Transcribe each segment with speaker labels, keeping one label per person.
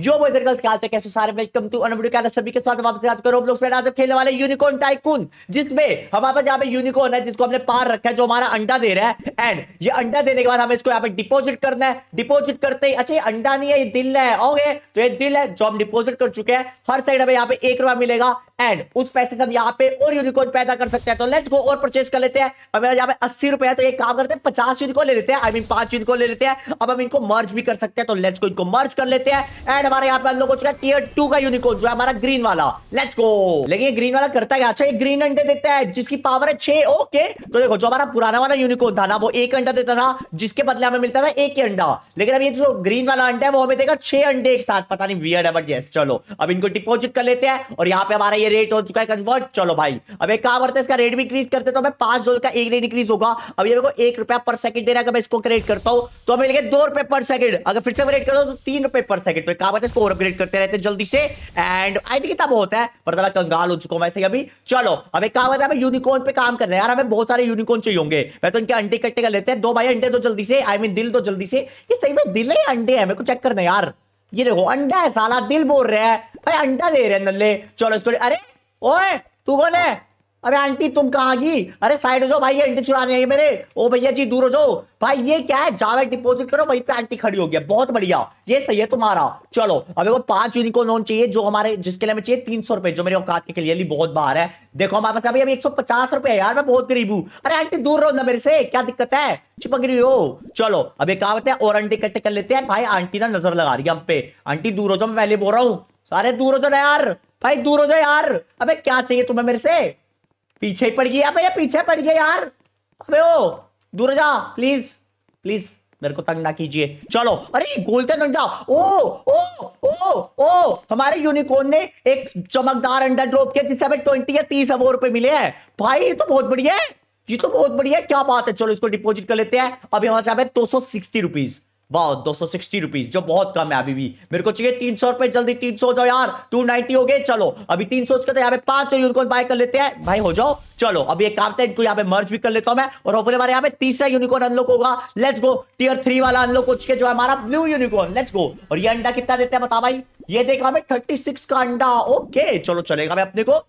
Speaker 1: जो boys and girls क्या हाल कैसे सारे वेलकम टू अन वीडियो क्या सभी के साथ वापस याद करो लोग आज खेलने वाले यूनिकॉर्न टाइकून जिसमें हमारे पास यहाँ पे यूनिकॉर्न है जिसको हमने पार रखा है जो हमारा अंडा दे रहा है एंड ये अंडा देने के बाद हमें इसको यहाँ पे डिपॉजिट करना है डिपॉजिट करते ही अच्छा ये अंडा नहीं है ये दिल है ओके तो ये दिल है जो हम डिपॉजिट कर चुके हैं हर साइड हमें यहाँ पे एक रुपया मिलेगा एंड उस पैसे से हम यहाँ पे और यूनिकॉर्न पैदा कर सकते हैं तो लेट्स गो और परचेज कर लेते हैं अब मेरा यहाँ पे अस्सी रुपए है तो एक काम करते हैं पचास यूनिकॉर्न ले लेते हैं आई मीन पांच यूनिकॉर्न ले लेते हैं अब हम इनको मर्ज भी कर सकते हैं तो लेट्स गो इनको मर्ज कर लेते हैं एंड हमारे यहाँ पे हम लोग हो चुका है टीयर टू का यूनिकॉर्न जो है हमारा ग्रीन वाला लेट्स गो लेकिन ये ग्रीन वाला करता है अच्छा ये ग्रीन अंडे देता है जिसकी पावर है छे ओके तो देखो जो हमारा पुराना वाला यूनिकॉर्न था ना वो एक अंडा देता था जिसके बदले हमें मिलता था एक ही अंडा लेकिन अब ये जो ग्रीन वाला अंडा है वो हमें देगा छह अंडे एक साथ पता नहीं वियर है बट यस चलो अब इनको डिपोजिट कर लेते हैं और यहाँ पे हमारा ये रेट हो चुका है कन्वर्ट चलो भाई अब एक काम करते हैं इसका रेट भी इंक्रीज करते तो हमें पांच डॉलर का एक रेट इंक्रीज होगा अब ये मेरे को एक रुपया पर सेकंड दे रहा है मैं इसको क्रिएट करता हूँ तो हमें दो रुपए पर सेकंड अगर फिर से रेट करता तो तीन रुपए पर सेकंड तो एक काम करते इसको और अपग्रेड करते रहते हैं जल्दी से एंड आई थिंक तब होता है पर मैं कंगाल हो चुका हूँ वैसे अभी चलो अब एक काम करता है हमें यूनिकॉर्न पे काम करना है यार हमें बहुत सारे यूनिकॉर्न चाहिए होंगे मैं तो इनके अंडे इकट्ठे कर लेते हैं दो भाई अंडे दो जल्दी से आई मीन दिल दो जल्दी से इस सही में दिल है अंडे है मेरे को चेक करना यार ये देखो अंडा है साला दिल बोल रहा है भाई अंडा दे रहे हैं नल्ले चलो इसको अरे ओए तू कौन है अरे आंटी तुम कहाँ गई अरे साइड हो जाओ भाई ये आंटी चुराने आई मेरे ओ भैया जी दूर हो जाओ भाई ये क्या है जावे डिपॉजिट करो वहीं पे आंटी खड़ी हो गया बहुत बढ़िया ये सही है तुम्हारा चलो अबे वो पांच यूनिको लोन चाहिए जो हमारे जिसके लिए हमें चाहिए तीन सौ रुपए जो मेरे औकात के लिए बहुत बाहर है देखो हमारे पास अभी अभी एक सौ पचास रुपए यार मैं बहुत गरीब हूँ अरे आंटी दूर रहो ना मेरे से क्या दिक्कत है चिपक रही हो चलो अभी कहा बताए और आंटी इकट्ठे कर लेते हैं भाई आंटी ना नजर लगा रही है हम पे आंटी दूर हो जाओ मैं पहले बोल रहा हूँ सारे दूर हो जाओ यार भाई दूर हो जाओ यार अबे क्या चाहिए तुम्हें मेरे से पीछे पड़ गया भैया पीछे पड़ गया यार अबे ओ दूर जा प्लीज प्लीज मेरे को तंग ना कीजिए चलो अरे गोलते अंडा ओ ओ ओ ओ हमारे यूनिकॉर्न ने एक चमकदार अंडा ड्रॉप किया जिससे हमें ट्वेंटी या तीस हजार रुपए मिले हैं भाई ये तो बहुत बढ़िया है ये तो बहुत बढ़िया क्या बात है चलो इसको डिपॉजिट कर लेते हैं अब यहां से हमें दो सौ सिक्सटी रुपीज वाह दो सौ सिक्सटी रुपीज जो बहुत कम है अभी भी मेरे को चाहिए तीन सौ रुपए जल्दी तीन सौ जाओ यार टू नाइनटी हो गए चलो अभी तीन सौ तो यहाँ पे पांच यूनिकॉर्न बाय कर लेते हैं भाई हो जाओ चलो अभी एक काम था इनको यहाँ पे मर्ज भी कर लेता हूं मैं और होपफुली हमारे यहाँ पे तीसरा यूनिकॉर्न अनलॉक होगा लेट्स गो टीयर थ्री वाला अनलॉक हो चुके जो हमारा ब्लू यूनिकॉर्न लेट्स गो और ये अंडा कितना देते हैं बता भाई ये देखा हमें थर्टी सिक्स का अंडा ओके चलो चलेगा मैं अपने को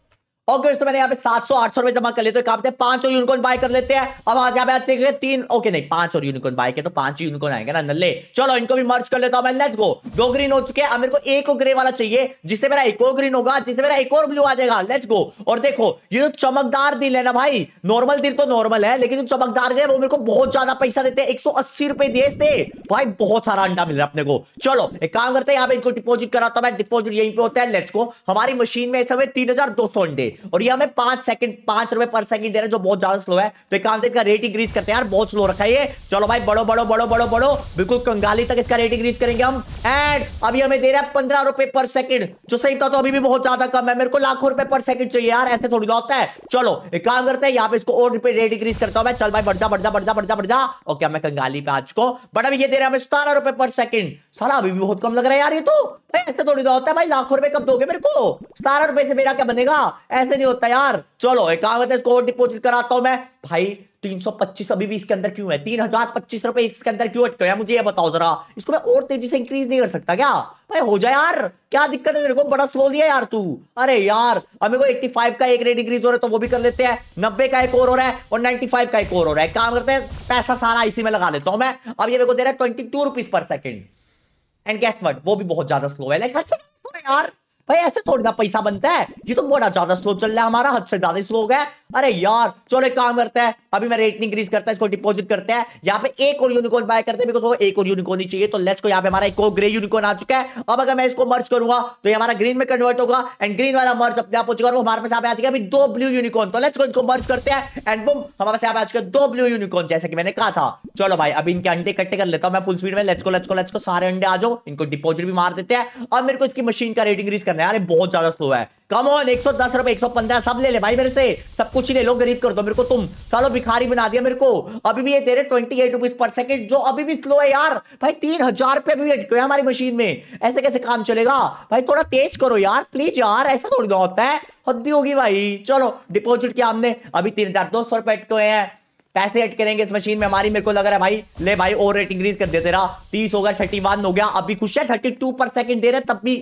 Speaker 1: ओके तो मैंने यहाँ पे 700 800 रुपए जमा कर लेते हैं काम पांच और यूनिकॉन बाय कर लेते हैं अब आज यहाँ पे तीन ओके नहीं पांच और यूनिकॉन बाय के तो पांच ही आएंगे ना नल्ले चलो इनको भी मर्ज कर लेता हूं मैं लेट्स गो दो ग्रीन हो चुके हैं अब मेरे को एक और ग्रे वाला चाहिए जिससे मेरा एक और ग्रीन होगा जिससे मेरा एक और ब्लू आ जाएगा लेट्स गो और देखो ये जो चमकदार दिल है ना भाई नॉर्मल दिल तो नॉर्मल है लेकिन जो चमकदार है वो मेरे को बहुत ज्यादा पैसा देते हैं एक रुपए दिए इसने भाई बहुत सारा अंडा मिल रहा है अपने को चलो एक काम करते हैं यहाँ पे इनको डिपोजिट कराता मैं डिपोजिट यहीं पे होता है लेट्स गो हमारी मशीन में इस समय तीन अंडे और ये हमें पांच सेकंड पांच रुपए पर सेकंड दे रहे हैं जो बहुत ज्यादा स्लो है तो एक काम इसका रेट इंक्रीज करते हैं यार बहुत स्लो रखा है ये चलो भाई बड़ो बड़ो बड़ो बड़ो बड़ो बिल्कुल कंगाली तक इसका रेट इंक्रीज करेंगे हम एंड अभी हमें दे रहा है पंद्रह रुपए पर सेकंड जो सही था तो अभी भी बहुत ज्यादा कम है मेरे को लाखों रुपए पर सेकंड चाहिए यार ऐसे थोड़ी होता है चलो एक काम करते हैं यहाँ पे इसको और रुपए रेट इंक्रीज करता हूं मैं चल भाई बढ़ जा बढ़ जा बढ़ जा बढ़ जा बढ़ जा ओके मैं कंगाली पे आज को बट अभी ये दे रहे हैं हमें सतारह रुपए पर सेकंड सारा अभी भी बहुत कम लग रहा है यार ये तो ऐसे थोड़ी ना होता है भाई लाखों रुपए कब दोगे मेरे को सतारह रुपए से मेरा क्या बनेगा ऐसे नहीं होता यार चलो एक काम करते हैं डिपोजिट कराता हूं मैं भाई 325 अभी भी इसके अंदर क्यों है तीन हजार पच्चीस रुपए इसके अंदर क्यों अटके है मुझे ये बताओ जरा इसको मैं और तेजी से इंक्रीज नहीं कर सकता क्या भाई हो जाए यार क्या दिक्कत है मेरे को बड़ा स्लो दिया यार तू अरे यार हमें को 85 का एक रेट इंक्रीज हो रहा है तो वो भी कर लेते हैं 90 का एक और हो रहा है और 95 का एक और हो रहा है काम करते हैं पैसा सारा इसी में लगा लेता हूं मैं अब ये मेरे को दे रहा है twenty two rupees per second and gas वर्ट वो भी बहुत ज्यादा स्लो है लाइक हद से यार भाई ऐसे थोड़ी ना पैसा बनता है ये तो बड़ा ज्यादा स्लो चल रहा है हमारा हद से ज्यादा स्लो हो गया अरे यार चलो एक काम करता है अभी मैं रेट इंक्रीज करता है इसको डिपॉजिट करता है यहाँ पे एक और यूनिकॉर्न बाय करते हैं एक और यूनिकॉर्न ही चाहिए तो लेट्स को यहाँ पे हमारा एक और ग्रे यूनिकॉर्न आ चुका है अब अगर मैं इसको मर्च करूंगा तो ये हमारा ग्रीन में कन्वर्ट होगा एंड ग्रीन वाला मर्च अपने आप हो चुका हमारे पास यहाँ आ चुके अभी दो ब्लू यूनिकॉर्न तो लेट्स को इनको मर्च करते हैं एंड बुम हमारे पास यहाँ आ चुके दो ब्लू यूनिकॉर्न जैसे कि मैंने कहा था चलो भाई अभी इनके अंडे इकट्ठे कर लेता हूँ मैं फुल स्पीड में let's go let's go let's go सारे अंडे आ जाओ इनको डिपोजिट भी मार देते हैं और मेरे को इसकी मशीन का रेट इंक्रीज करना है यार बहुत ज्यादा स्लो है कम ऑन एक सौ दस रुपए एक सौ पंद्रह सब ले ले भाई मेरे से सब कुछ कुछ ही ले लो गरीब कर दो मेरे को तुम सालो भिखारी बना दिया मेरे को अभी भी ये दे रहे twenty eight rupees per second जो अभी भी स्लो है यार भाई तीन हजार रुपये अटको है हमारी मशीन में ऐसे कैसे काम चलेगा भाई थोड़ा तेज करो यार प्लीज यार ऐसा थोड़ी ना होता है हद्दी होगी भाई चलो डिपोजिट किया हमने अभी तीन हजार दो सौ रुपए अटके हुए हैं पैसे एड करेंगे इस मशीन में हमारी मेरे को लग रहा है भाई ले भाई और रेट इंक्रीज कर देते रहा तीस हो गया थर्टी वन हो गया अभी खुश है थर्टी टू पर सेकंड दे रहे तब भी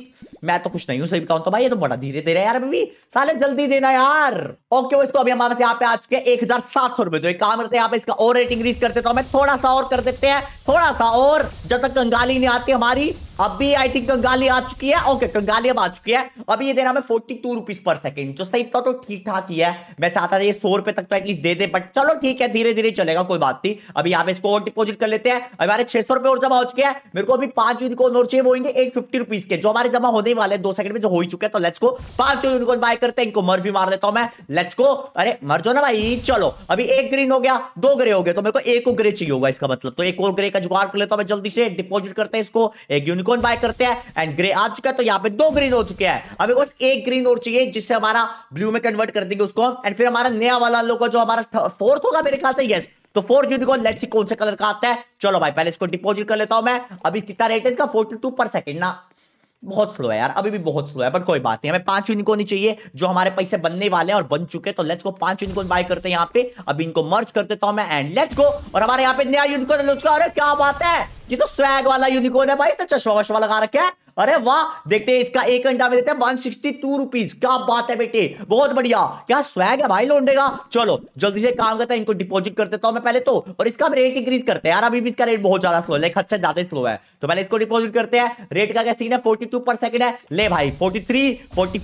Speaker 1: मैं तो कुछ नहीं हूँ सही बताऊँ तो भाई ये तो बड़ा धीरे दे रहा है यार अभी साले जल्दी देना यार ओके वो तो अभी हमारे यहाँ पे आ चुके एक हजार सात सौ रुपए तो एक काम करते हैं यहाँ पे इसका और रेट इंक्रीज करते तो हमें थोड़ा सा और कर देते हैं थोड़ा सा और जब तक कंगाली नहीं आती हमारी अभी आई थिंक कंगाली आ चुकी है ओके कंगाली अब आ चुकी है अभी ये देना हमें forty two rupees per second जो सही तो ठीक ठाक ही है मैं चाहता था ये सौ रुपए तक तो एटलीस्ट दे दे बट चलो ठीक है धीरे धीरे चलेगा कोई बात नहीं अभी यहाँ पे इसको और डिपोजिट कर लेते हैं अभी हमारे छह सौ रुपए और जमा हो चुके हैं मेरे को अभी पांच यूनिकॉर्न और चाहिए वो होंगे एट फिफ्टी रुपीज के जो हमारे जमा होने वाले दो सेकंड में जो हो ही चुके हैं तो लेट्स को पांच यूनिकॉर्न बाय करते हैं इनको मर भी मार देता हूं मैं लेट्स को अरे मर जो ना भाई चलो अभी एक ग्रीन हो गया दो ग्रे हो गए तो मेरे को एक को ग्रे चाहिए होगा इसका मतलब तो एक और ग्रे का जुगाड़ कर लेता हूं मैं जल्दी से डिपोजिट करते हैं इसको एक यूनिकॉर्न गोन बाय करते हैं एंड ग्रे आ चुका है तो यहाँ पे दो ग्रीन हो चुके हैं अभी बस एक ग्रीन और चाहिए जिससे हमारा ब्लू में कन्वर्ट कर देंगे उसको एंड फिर हमारा नया वाला लोग जो हमारा फोर्थ होगा मेरे ख्याल से यस तो फोर यूनिकॉर्न लेट्स सी कौन से कलर का आता है चलो भाई पहले इसको डिपॉजिट कर लेता हूं मैं अभी कितना रेट है इसका फोर्टी टू पर सेकेंड ना बहुत स्लो है यार अभी भी बहुत स्लो है बट कोई बात नहीं हमें पांच ही चाहिए जो हमारे पैसे बनने वाले हैं और बन चुके तो लेट्स को पांच यूनिकोन बाय करते हैं यहाँ पे अभी इनको मर्ज करते तो मैं एंड लेट्स गो और हमारे यहाँ पे नया यूनिकॉर्न अरे क्या बात है ये तो स्वैग वाला यूनिकोन है भाई इसने चश्मा वश्मा लगा रखा है अरे वाह देखते हैं इसका एक अंडा में देते हैं 162 सिक्सटी टू रुपीज क्या बात है बेटे बहुत बढ़िया क्या स्वैग है भाई लोंडे का चलो जल्दी से काम करते हैं इनको डिपॉजिट करते तो मैं पहले तो और इसका हम रेट इंक्रीज करते हैं यार अभी भी इसका रेट बहुत ज्यादा स्लो है हद से ज्यादा स्लो है तो पहले इसको डिपोजिट करते हैं रेट का क्या सीन है फोर्टी पर सेकंड है ले भाई forty three forty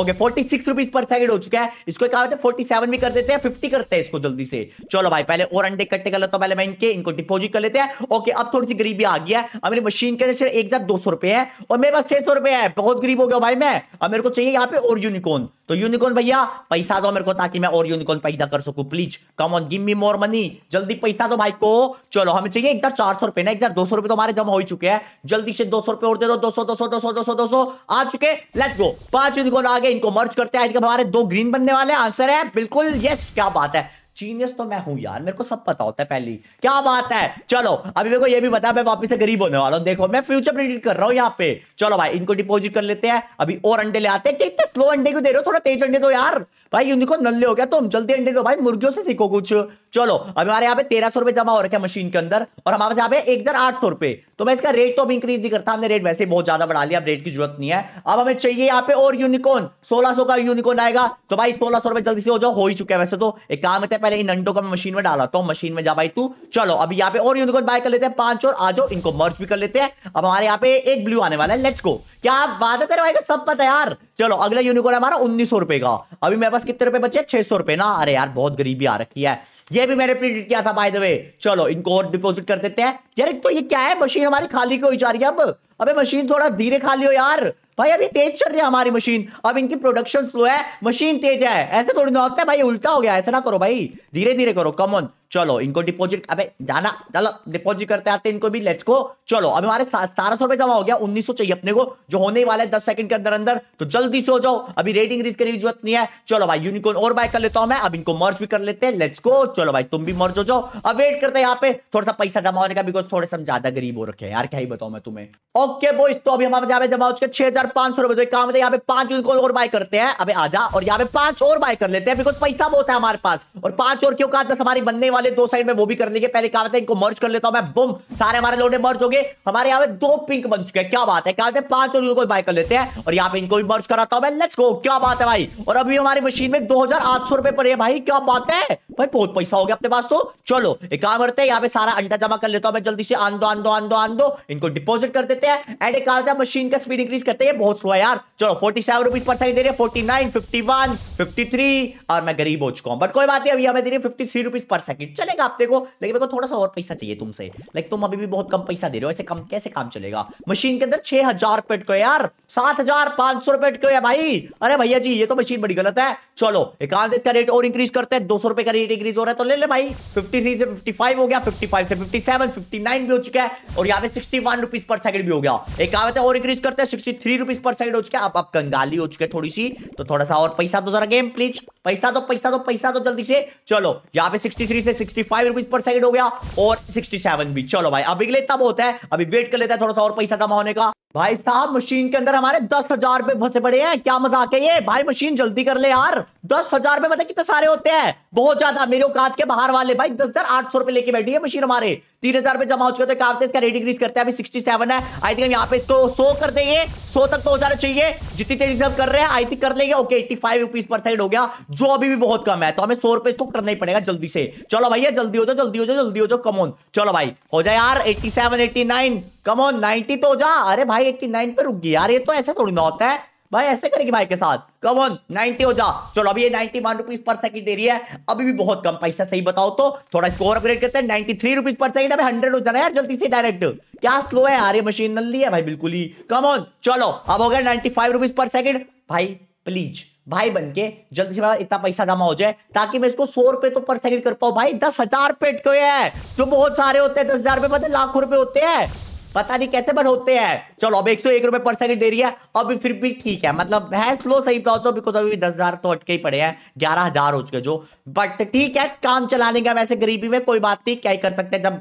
Speaker 1: okay forty six per second हो चुका है इसको क्या होता है फोर्टी भी कर देते हैं फिफ्टी करते हैं इसको जल्दी से चलो भाई पहले और अंडे इकट्ठे कर लेता हूं पहले मैं इनके इनको डिपोजिट कर लेते हैं ओके अब थोड़ी सी गरीबी आ गया है अब मशीन के अंदर एक एग्जैक्ट दो सौ रुपए है और मेरे पास छह सौ रुपए है बहुत गरीब हो गया भाई मैं और मेरे को चाहिए यहाँ पे और यूनिकॉर्न तो यूनिकॉर्न भैया पैसा दो मेरे को ताकि मैं और यूनिकॉर्न पैदा कर सकू please come on give me more money जल्दी पैसा दो भाई को चलो हमें चाहिए एक चार सौ रुपए ना एक दो सौ रुपए तो हमारे जमा हो चुके हैं जल्दी से दो सौ रुपए और दे दो दो सौ दो सौ दो सौ दो सौ दो सौ आ चुके लेट्स गो पांच यूनिकॉर्न आगे इनको मर्ज करते हैं हमारे दो ग्रीन बनने वाले आंसर है बिल्कुल यस क्या बात है जीनियस तो मैं हूं यार मेरे को सब पता होता है पहली क्या बात है चलो अभी मेरे को ये भी बता मैं वापस से गरीब होने वाला हूं देखो मैं फ्यूचर प्रेडिक्ट कर रहा हूं यहाँ पे चलो भाई इनको डिपॉजिट कर लेते हैं अभी और अंडे ले आते हैं इतने स्लो अंडे क्यों दे रहे हो थोड़ा तेज अंडे दो यार भाई यूनिको नल्ले हो गया तुम जल्दी अंडे दो भाई मुर्गियों से सीखो कुछ चलो अब हमारे यहाँ पे तेरह सौ रुपए जमा हो रखे मशीन के अंदर और हमारे यहाँ पे एक हजार आठ सौ रुपए तो मैं इसका रेट तो अभी इंक्रीज नहीं करता हमने रेट वैसे बहुत ज्यादा बढ़ा लिया अब रेट की जरूरत नहीं है अब हमें चाहिए यहाँ पे और यूनिकॉर्न सोलह सौ का यूनिकॉर्न आएगा तो भाई सोलह सौ रुपए जल्दी से हो जाओ हो ही चुका है वैसे तो एक काम होता है पहले इन अंडो को मैं मशीन में डाला तो मशीन में जा भाई तू चलो अभी यहाँ पे और यूनिकॉर्न बाय कर लेते हैं पांच और आ जाओ इनको मर्ज भी कर लेते हैं अब हमारे यहाँ पे एक ब्लू आने वाला है लेट्स को क्या बात है तेरे भाई को सब पता यार चलो अगला यूनिकॉर्न हमारा उन्नीस रुपए का अभी मेरे पास कितने रुपए बचे छह सौ रुपए ना अरे यार बहुत गरीबी आ रखी है ये भी मैंने प्रिंट किया था बाय द वे चलो इनको और डिपॉजिट कर देते हैं यार तो ये क्या है मशीन हमारी खाली क्यों जा रही है अब अबे मशीन थोड़ा धीरे खा लियो यार भाई अभी तेज चल रही है हमारी मशीन अब इनकी प्रोडक्शन स्लो है मशीन तेज है ऐसे थोड़ी ना होता है भाई उल्टा हो गया ऐसा ना करो भाई धीरे धीरे करो कम ऑन चलो इनको डिपॉजिट अबे जाना चलो डिपॉजिट करते आते इनको भी लेट्स को चलो अब हमारे सतारह सौ रुपए जमा हो गया उन्नीस सौ चाहिए अपने को जो होने वाला है दस सेकंड के अंदर अंदर तो जल्दी से हो जाओ अभी रेटिंग रिस्क करने की जरूरत नहीं है चलो भाई यूनिकॉर्न और बाय कर लेता हूं मैं अब इनको मर्ज भी कर लेते हैं लेट्स को चलो भाई तुम भी मर्ज हो जाओ अब वेट करते हैं यहाँ पे थोड़ा सा पैसा जमा होने का बिकॉज थोड़े से हम ज्यादा गरीब हो रखे हैं यार क्या ही बताओ मैं तुम्हें ओके बोइस तो अभी हमारे यहाँ पे जमा हो चुके छह हजार पांच सौ रुपए तो काम यहाँ पे पांच यूनिकॉर्न और बाय करते हैं अबे आजा और यहाँ पे पांच और बाय कर लेते हैं बिकॉज पैसा बहुत है हमारे पास और पांच और क्यों कहा बस हमारी बनने वाले दो साइड में वो भी कर लेंगे पहले कहा इनको मर्ज कर लेता हूं मैं बुम सारे हमारे लोटे मर्ज हो गए हमारे यहाँ पे दो पिंक बन चुके हैं क्या बात है कहा पांच और यूनिकॉर्न बाय कर लेते हैं और यहाँ पे इनको भी मर्ज कराता हूं मैं लेट्स गो क्या बात है भाई और अभी हमारी मशीन में दो हजार आठ सौ रुपए पर भाई क्या बात है भाई बहुत पैसा हो गया अपने पास तो चलो एक काम करते हैं यहाँ पे सारा अंडा जमा कर लेता हूँ मैं जल्दी से आंदो आंदो आंदो आंदो इनको डिपॉजिट कर देते हैं एंड एक काम मशीन का स्पीड इंक्रीज करते हैं बहुत स्लो है यार चलो फोर्टी सेवन रुपीज पर साइड दे रहे forty nine fifty one fifty three और मैं गरीब हो चुका हूँ बट कोई बात नहीं अभी हमें दे रही fifty three rupees per second चलेगा आप देखो लेकिन मेरे को थोड़ा सा और पैसा चाहिए तुमसे लाइक तुम अभी भी बहुत कम पैसा दे रहे हो ऐसे कम कैसे काम चलेगा मशीन के अंदर छह हजार रुपए को यार सात हजार पांच सौ रुपए को भाई अरे भैया जी ये तो मशीन बड़ी गलत है चलो एक इसका रेट और इंक्रीज करते हैं दो सौ रुपए का रेट रेट हो रहा है तो ले ले भाई 53 से 55 हो गया 55 से 57 59 भी हो चुका है और यहाँ पे 61 रुपीज पर सेकंड भी हो गया एक कहावत और इंक्रीज करते हैं 63 रुपीज पर सेकंड हो चुका है अब आप कंगाली हो चुके थोड़ी सी तो थोड़ा सा और पैसा दो जरा गेम प्लीज पैसा दो पैसा दो पैसा दो जल्दी से चलो यहाँ पे 63 से 65 रुपीस पर सेकंड हो गया और 67 भी चलो भाई अभी के लिए तब होता है अभी वेट कर लेता है थोड़ा सा और पैसा कमा होने का भाई साहब मशीन के अंदर हमारे दस हजार रुपए फंसे पड़े हैं क्या मजाक है ये भाई मशीन जल्दी कर ले यार दस हजार रुपए मतलब कितने सारे होते हैं बहुत ज्यादा लगा मेरे औकात के बाहर वाले भाई दस हजार आठ सौ रुपए लेके बैठी है मशीन हमारे तीन हजार रुपए जमा हो चुके तो इसका रेट इंक्रीज करते हैं अभी सिक्सटी सेवन है आई थिंक यहाँ पे इसको सो कर देंगे सो तक तो हजार चाहिए जितनी तेजी से कर रहे हैं आई थिंक कर लेंगे okay eighty five rupees per साइड हो गया जो अभी भी बहुत कम है तो हमें सौ रुपए इसको करना ही पड़ेगा जल्दी से चलो भैया जल्दी हो जाओ जल्दी हो जाओ जल्दी हो जाओ कमोन चलो भाई हो जाए यार eighty seven eighty nine come on ninety तो हो जा अरे भाई एट्टी नाइन पे रुक गई यार ये तो ऐसा थोड़ी ना होता है भाई ऐसे करेगी भाई के साथ कम ऑन नाइनटी हो जा चलो अभी ये ninety one rupees per second दे रही है अभी भी बहुत कम पैसा सही बताओ तो थोड़ा स्कोर अपग्रेड करते हैं ninety three rupees per second अभी हंड्रेड हो जाना यार जल्दी से डायरेक्ट क्या स्लो है यार ये मशीन नल्ली है भाई बिल्कुल ही कम ऑन चलो अब हो गया ninety five rupees per second भाई प्लीज भाई बन के जल्दी से इतना पैसा जमा हो जाए ताकि मैं इसको सौ रुपए तो पर सेकंड कर पाऊँ भाई दस हजार पेट को है जो बहुत सारे होते हैं दस हजार रुपए पता लाखों रुपए होते हैं पता नहीं कैसे बट होते हैं चलो अब एक सौ एक रुपए पर सेकंड दे रही है अभी फिर भी ठीक है मतलब है स्लो सही पाओ तो बिकॉज अभी दस हजार तो हटके ही पड़े हैं ग्यारह हजार हो चुके जो बट ठीक है काम चलाने का वैसे गरीबी में कोई बात नहीं क्या ही कर सकते हैं जब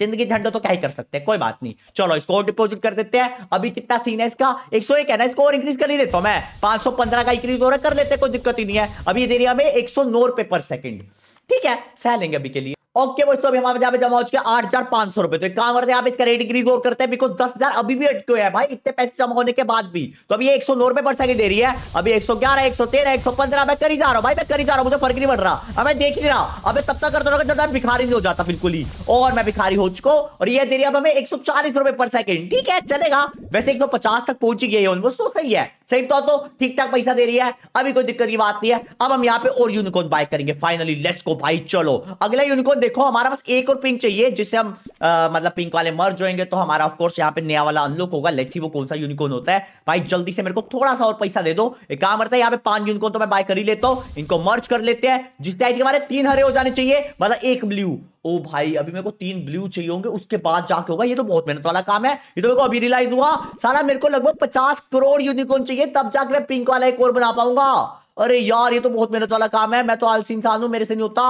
Speaker 1: जिंदगी झंडो तो क्या ही कर सकते हैं कोई बात नहीं चलो इसको और डिपोजिट कर देते हैं अभी कितना सीन है इसका 101 है ना इसको और इंक्रीज कर ही देता हूं मैं 515 का इंक्रीज हो रहा है कर लेते हैं कोई दिक्कत ही नहीं है अभी दे रही हमें एक सौ नौ रुपए पर सेकंड ठीक है सह लेंगे अभी के लिए ओके वो तो अभी हमारे यहाँ पे जमा हो चुके आठ हजार पांच सौ रुपए तो एक काम करते हैं आप इसका रेट इंक्रीज और करते हैं बिकॉज दस हजार अभी भी अटके हुए हैं भाई इतने पैसे जमा होने के बाद भी तो अभी एक सौ नौ रुपए पर सेकंड दे रही है अभी एक सौ ग्यारह एक सौ तेरह एक सौ पंद्रह मैं करी जा रहा हूँ भाई मैं करी जा रहा हूँ मुझे फर्क नहीं पड़ रहा हमें देख नहीं रहा अभी तब तक करता रहा जब मैं भिखारी नहीं हो जाता बिल्कुल ही और मैं भिखारी हो चुका और ये दे रही है अब हमें एक सौ चालीस रुपए पर सेकेंड ठीक है चलेगा वैसे एक सौ पचास तक पहुंची गई है ऑलमोस्ट तो सही है सही तो, तो ठीक ठाक पैसा दे रही है अभी कोई दिक्कत की बात नहीं है अब हम यहाँ पे और यूनिकॉर्न बाय करेंगे फाइनली लेट्स को भाई चलो अगला यूनिकॉर्न देखो हमारा पास एक और पिंक चाहिए जिससे हम आ, मतलब पिंक वाले मर्ज जाएंगे तो हमारा ऑफकोर्स यहाँ पे नया वाला अनलोक होगा लेट्स ही वो कौन सा यूनिकॉर्न होता है भाई जल्दी से मेरे को थोड़ा सा और पैसा दे दो एक काम करता है यहाँ पे पांच यूनिकॉर्न तो मैं बाय कर ही लेता हूँ इनको मर्ज कर लेते हैं जिससे आई हमारे तीन हरे हो जाने चाहिए मतलब एक ब्लू ओ भाई अभी मेरे को तीन ब्लू चाहिए होंगे उसके बाद जाके होगा ये तो बहुत मेहनत वाला काम है ये तो मेरे को अभी रियलाइज हुआ सारा मेरे को लगभग पचास करोड़ यूनिकॉर्न चाहिए तब जाके मैं पिंक वाला एक और बना पाऊंगा अरे यार ये तो बहुत मेहनत वाला काम है मैं तो आलसी इंसान हूँ मेरे से नहीं होता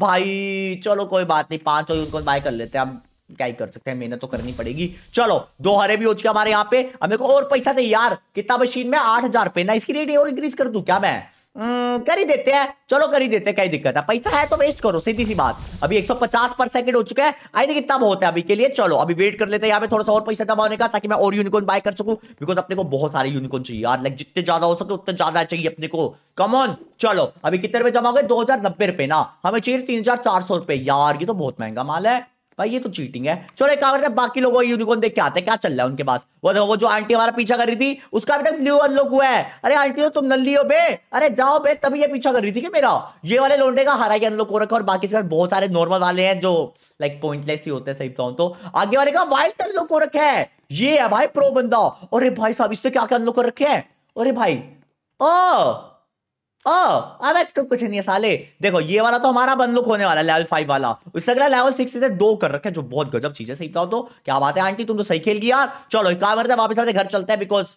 Speaker 1: भाई चलो कोई बात नहीं पांच और यूनिकॉर्न बाय कर लेते हैं हम क्या ही कर सकते हैं मेहनत तो करनी पड़ेगी चलो दो हरे भी हो चुके हमारे यहाँ पे हमें को और पैसा चाहिए यार कितना मशीन में आठ हजार पे ना इसकी रेट और इंक्रीज कर दू क्या मैं अं, कर ही देते हैं चलो कर ही देते हैं कई दिक्कत है पैसा है तो वेस्ट करो सीधी सी बात अभी 150 पर सेकंड हो चुका है आई थिंक इतना बहुत है अभी के लिए चलो अभी वेट कर लेते हैं यहाँ पे थोड़ा सा और पैसा कमाने का ताकि मैं और यूनिकॉर्न बाय कर सकूं बिकॉज अपने को बहुत सारे यूनिकॉर्न चाहिए यार लाइक जितने ज्यादा हो सके उतने ज्यादा चाहिए अपने को कमॉन चलो अभी कितने रुपए जमा हो गए दो हजार नब्बे रुपए ना हमें चाहिए तीन हजार चार सौ रुपए यार ये तो बहुत महंगा माल है भाई ये तो चीटिंग है चलो एक काम करते हैं बाकी लोगों यूनिकॉर्न देख के आते हैं क्या चल रहा है उनके पास वो देखो वो जो आंटी हमारा पीछा कर रही थी उसका अभी तक ब्लू अनलॉक हुआ है अरे आंटी तुम नल्ली हो बे अरे जाओ बे तभी ये पीछा कर रही थी कि मेरा ये वाले लोंडे का हरा के अनलॉक हो रखा और बाकी सर बहुत सारे नॉर्मल वाले हैं जो लाइक पॉइंटलेस ही होते हैं सही तो आगे वाले का वाइल्ड अनलॉक हो रखा है ये है भाई प्रो बंदा अरे भाई साहब इसने क्या क्या अनलॉक कर रखे हैं अरे भाई ओ ओ अबे तो कुछ नहीं है साले देखो ये वाला तो हमारा बंदलुक होने वाला लेवल फाइव वाला उससे अगला लेवल सिक्स से दो कर रखे जो बहुत गजब चीज है सही बताओ तो क्या बात है आंटी तुम तो सही खेल गई यार चलो काम करते हैं वापस आते घर चलते हैं बिकॉज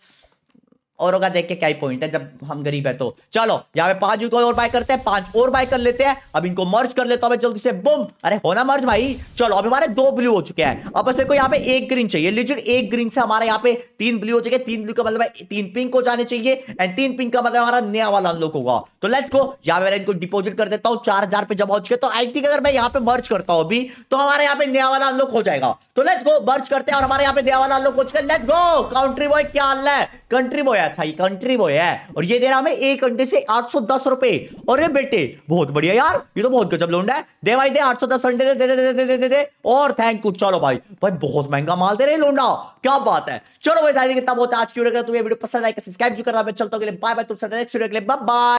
Speaker 1: और होगा देख के क्या ही पॉइंट है जब हम गरीब है तो चलो यहाँ पे पांच यूको और बाय करते हैं पांच और बाय कर लेते हैं अब इनको मर्ज कर लेता हूं जल्दी से बुम अरे होना मर्ज भाई चलो अब हमारे दो ब्लू हो चुके हैं अब बस मेरे को यहाँ पे एक ग्रीन चाहिए लिजिट एक ग्रीन से हमारे यहाँ पे तीन ब्लू हो चुके तीन ब्लू का मतलब तीन पिंक हो जाने चाहिए एंड तीन पिंक का मतलब हमारा नया वाला अनलॉक होगा तो लेट्स गो यहाँ पे इनको डिपोजिट कर देता हूँ चार हजार पे जमा हो चुके तो आई थिंक अगर मैं यहाँ पे मर्ज करता हूँ अभी तो हमारे यहाँ पे नया वाला अनलॉक हो जाएगा तो लेट्स गो मर्ज करते हैं और हमारे यहाँ पे नया वाला अनलॉक हो चुका लेट्स गो कंट्री बॉय क्या हाल है कंट्री बॉय है अच्छा ये कंट्री बॉय है और ये दे रहा हमें एक घंटे से आठ सौ दस रुपए और ये बेटे बहुत बढ़िया यार ये तो बहुत गजब लोंडा है दे भाई दे आठ सौ दस घंटे दे दे दे दे दे दे दे और थैंक यू चलो भाई भाई बहुत महंगा माल दे रहे लोडा क्या बात है चलो भाई शायद कितना बहुत आज की वीडियो तुम्हें वीडियो पसंद आए सब्सक्राइब जो करना मैं चलता हूँ बाय बाय तुम सकते वीडियो बाय